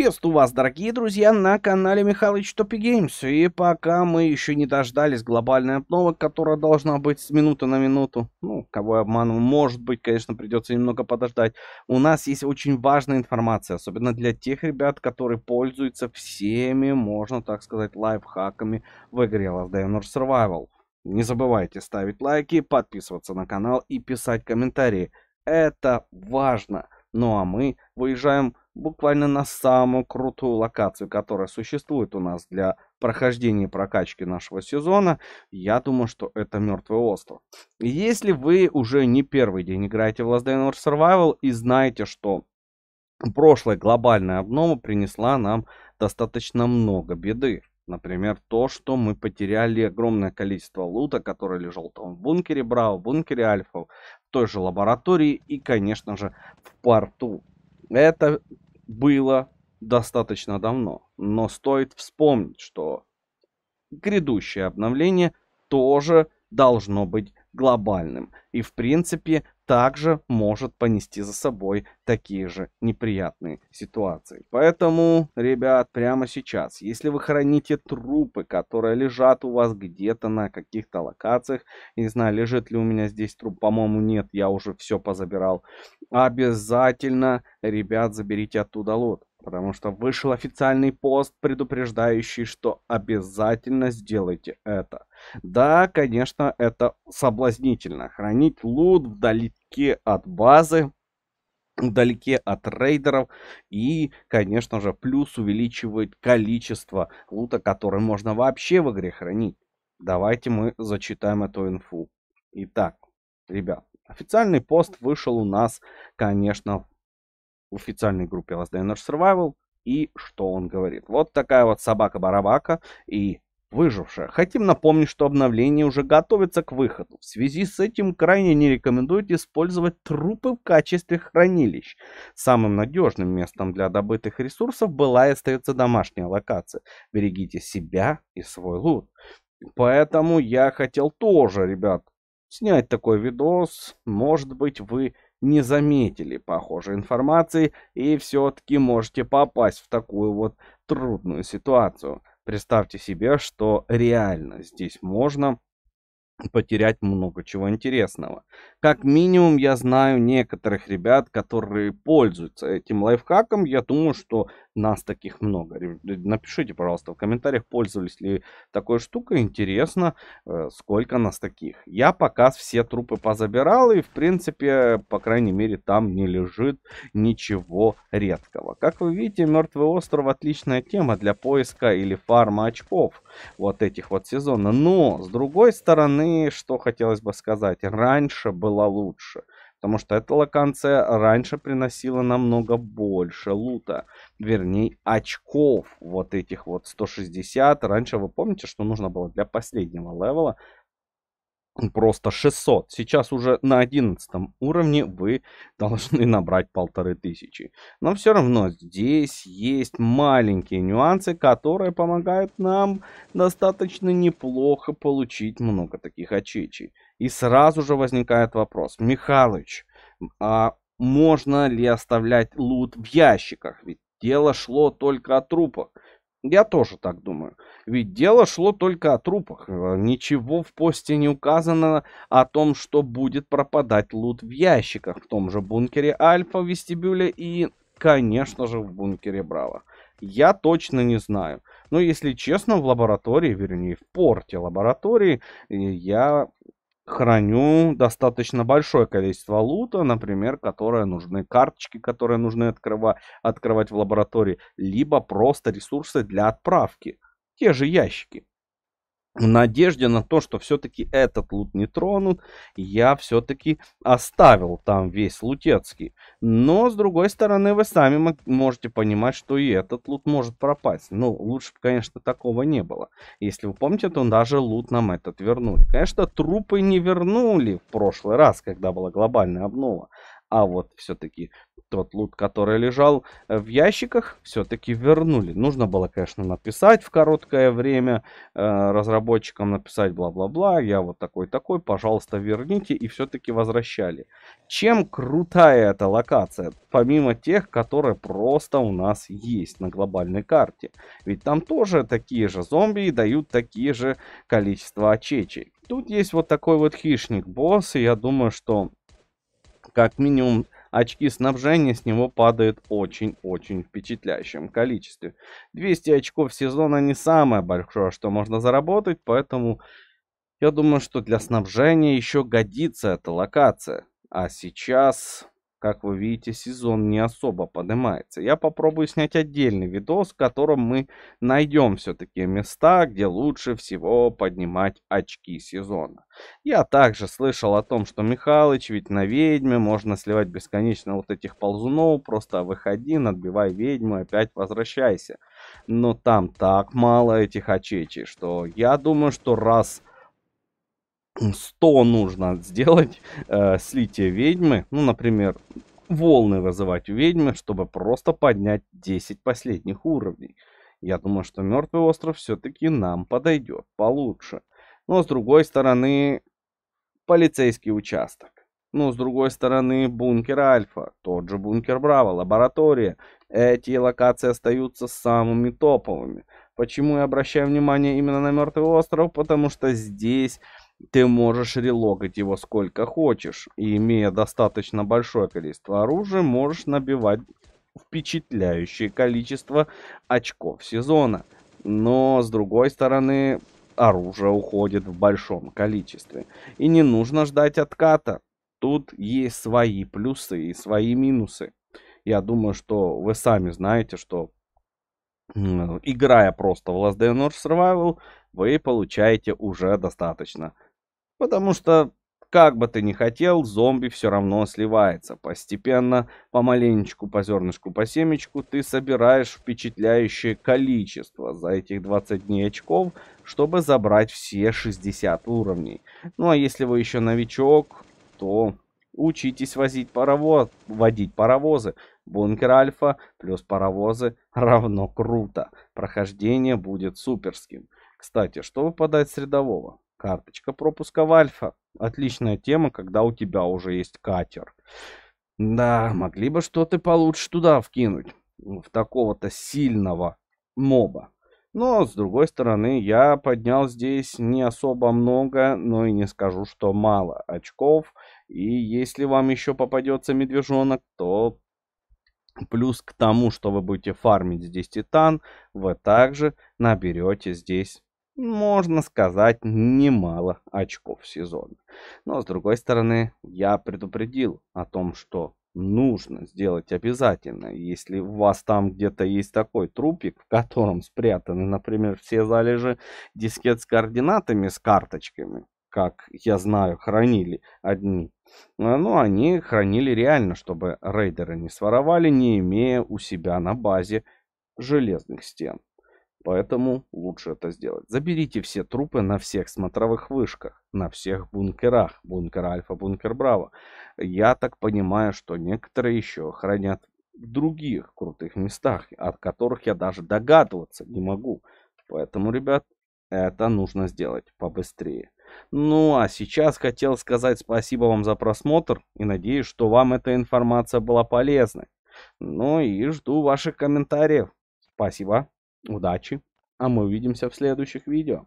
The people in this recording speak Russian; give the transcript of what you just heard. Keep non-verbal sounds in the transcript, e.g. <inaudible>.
Приветствую вас, дорогие друзья, на канале Михалыч Топи Геймс. И пока мы еще не дождались глобальной обновок, которая должна быть с минуты на минуту, ну, кого я обманываю, может быть, конечно, придется немного подождать, у нас есть очень важная информация, особенно для тех ребят, которые пользуются всеми, можно так сказать, лайфхаками в игре Last Day Survival. Не забывайте ставить лайки, подписываться на канал и писать комментарии. Это важно. Ну а мы выезжаем буквально на самую крутую локацию, которая существует у нас для прохождения прокачки нашего сезона. Я думаю, что это Мертвый остров. Если вы уже не первый день играете в Last Day Survival и знаете, что прошлая глобальная обнова принесла нам достаточно много беды. Например, то, что мы потеряли огромное количество лута, который лежал там в бункере Брау, в бункере Альфа, в той же лаборатории и, конечно же, в порту. Это было достаточно давно, но стоит вспомнить, что грядущее обновление тоже должно быть глобальным. И в принципе также может понести за собой такие же неприятные ситуации. Поэтому, ребят, прямо сейчас, если вы храните трупы, которые лежат у вас где-то на каких-то локациях, не знаю, лежит ли у меня здесь труп, по-моему, нет, я уже все позабирал, обязательно, ребят, заберите оттуда лот. Потому что вышел официальный пост, предупреждающий, что обязательно сделайте это. Да, конечно, это соблазнительно. Хранить лут вдалеке от базы, вдалеке от рейдеров. И, конечно же, плюс увеличивает количество лута, который можно вообще в игре хранить. Давайте мы зачитаем эту инфу. Итак, ребят, официальный пост вышел у нас, конечно, в официальной группе Last Day Survival, и что он говорит. Вот такая вот собака-барабака и выжившая. Хотим напомнить, что обновление уже готовится к выходу. В связи с этим крайне не рекомендуют использовать трупы в качестве хранилищ. Самым надежным местом для добытых ресурсов была и остается домашняя локация. Берегите себя и свой лут. Поэтому я хотел тоже, ребят, снять такой видос. Может быть, вы не заметили похожей информации и все-таки можете попасть в такую вот трудную ситуацию. Представьте себе, что реально здесь можно потерять много чего интересного. Как минимум, я знаю некоторых ребят, которые пользуются этим лайфхаком. Я думаю, что нас таких много. Напишите, пожалуйста, в комментариях, пользовались ли такой штукой. Интересно, э, сколько нас таких. Я пока все трупы позабирал, и, в принципе, по крайней мере, там не лежит ничего редкого. Как вы видите, Мертвый остров отличная тема для поиска или фарма очков вот этих вот сезона. Но, с другой стороны, что хотелось бы сказать, раньше было лучше. Потому что эта локация раньше приносила намного больше лута. Вернее, очков вот этих вот 160. Раньше вы помните, что нужно было для последнего левела просто 600. Сейчас уже на 11 уровне вы <laughs> должны набрать полторы тысячи. Но все равно здесь есть маленькие нюансы, которые помогают нам достаточно неплохо получить много таких очечей. И сразу же возникает вопрос. Михалыч, а можно ли оставлять лут в ящиках? Ведь дело шло только о трупах. Я тоже так думаю. Ведь дело шло только о трупах. Э, ничего в посте не указано о том, что будет пропадать лут в ящиках в том же бункере Альфа, вестибюле и, конечно же, в бункере Браво. Я точно не знаю. Но если честно, в лаборатории, вернее, в порте лаборатории э, я храню достаточно большое количество лута, например, которые нужны карточки, которые нужны открывать в лаборатории, либо просто ресурсы для отправки, те же ящики в надежде на то, что все-таки этот лут не тронут, я все-таки оставил там весь лутецкий. Но, с другой стороны, вы сами можете понимать, что и этот лут может пропасть. Ну, лучше бы, конечно, такого не было. Если вы помните, то даже лут нам этот вернули. Конечно, трупы не вернули в прошлый раз, когда была глобальная обнова. А вот все-таки тот лут, который лежал э, в ящиках, все-таки вернули. Нужно было, конечно, написать в короткое время э, разработчикам, написать бла-бла-бла, я вот такой-такой, пожалуйста, верните, и все-таки возвращали. Чем крутая эта локация, помимо тех, которые просто у нас есть на глобальной карте? Ведь там тоже такие же зомби и дают такие же количество очечей. Тут есть вот такой вот хищник босс, и я думаю, что как минимум очки снабжения с него падают очень-очень впечатляющем количестве. 200 очков сезона не самое большое, что можно заработать, поэтому я думаю, что для снабжения еще годится эта локация. А сейчас как вы видите, сезон не особо поднимается. Я попробую снять отдельный видос, в котором мы найдем все-таки места, где лучше всего поднимать очки сезона. Я также слышал о том, что Михалыч ведь на ведьме можно сливать бесконечно вот этих ползунов, просто выходи, надбивай ведьму, опять возвращайся. Но там так мало этих очечей, что я думаю, что раз 100 нужно сделать э, слитие ведьмы. Ну, например, волны вызывать у ведьмы, чтобы просто поднять 10 последних уровней. Я думаю, что мертвый остров все-таки нам подойдет получше. Но с другой стороны, полицейский участок. Ну, с другой стороны, бункер Альфа, тот же бункер Браво, лаборатория. Эти локации остаются самыми топовыми. Почему я обращаю внимание именно на Мертвый остров? Потому что здесь ты можешь релогать его сколько хочешь. И имея достаточно большое количество оружия, можешь набивать впечатляющее количество очков сезона. Но с другой стороны, оружие уходит в большом количестве. И не нужно ждать отката. Тут есть свои плюсы и свои минусы. Я думаю, что вы сами знаете, что играя просто в Last Day on Survival, вы получаете уже достаточно Потому что, как бы ты ни хотел, зомби все равно сливается. Постепенно, помаленечку, по зернышку, по семечку, ты собираешь впечатляющее количество за этих 20 дней очков, чтобы забрать все 60 уровней. Ну а если вы еще новичок, то учитесь возить паровоз, водить паровозы. Бункер Альфа плюс паровозы <laughs> равно круто. Прохождение будет суперским. Кстати, что выпадает с рядового? Карточка пропуска в Альфа. Отличная тема, когда у тебя уже есть катер. Да, могли бы что-то получше туда вкинуть. В такого-то сильного моба. Но, с другой стороны, я поднял здесь не особо много, но и не скажу, что мало очков. И если вам еще попадется медвежонок, то плюс к тому, что вы будете фармить здесь титан, вы также наберете здесь можно сказать, немало очков сезона. Но, с другой стороны, я предупредил о том, что нужно сделать обязательно. Если у вас там где-то есть такой трупик, в котором спрятаны, например, все залежи дискет с координатами, с карточками, как я знаю, хранили одни. Э, Но ну, они хранили реально, чтобы рейдеры не своровали, не имея у себя на базе железных стен. Поэтому лучше это сделать. Заберите все трупы на всех смотровых вышках, на всех бункерах. Бункер Альфа, бункер Браво. Я так понимаю, что некоторые еще хранят в других крутых местах, от которых я даже догадываться не могу. Поэтому, ребят, это нужно сделать побыстрее. Ну а сейчас хотел сказать спасибо вам за просмотр и надеюсь, что вам эта информация была полезной. Ну и жду ваших комментариев. Спасибо. Удачи, а мы увидимся в следующих видео.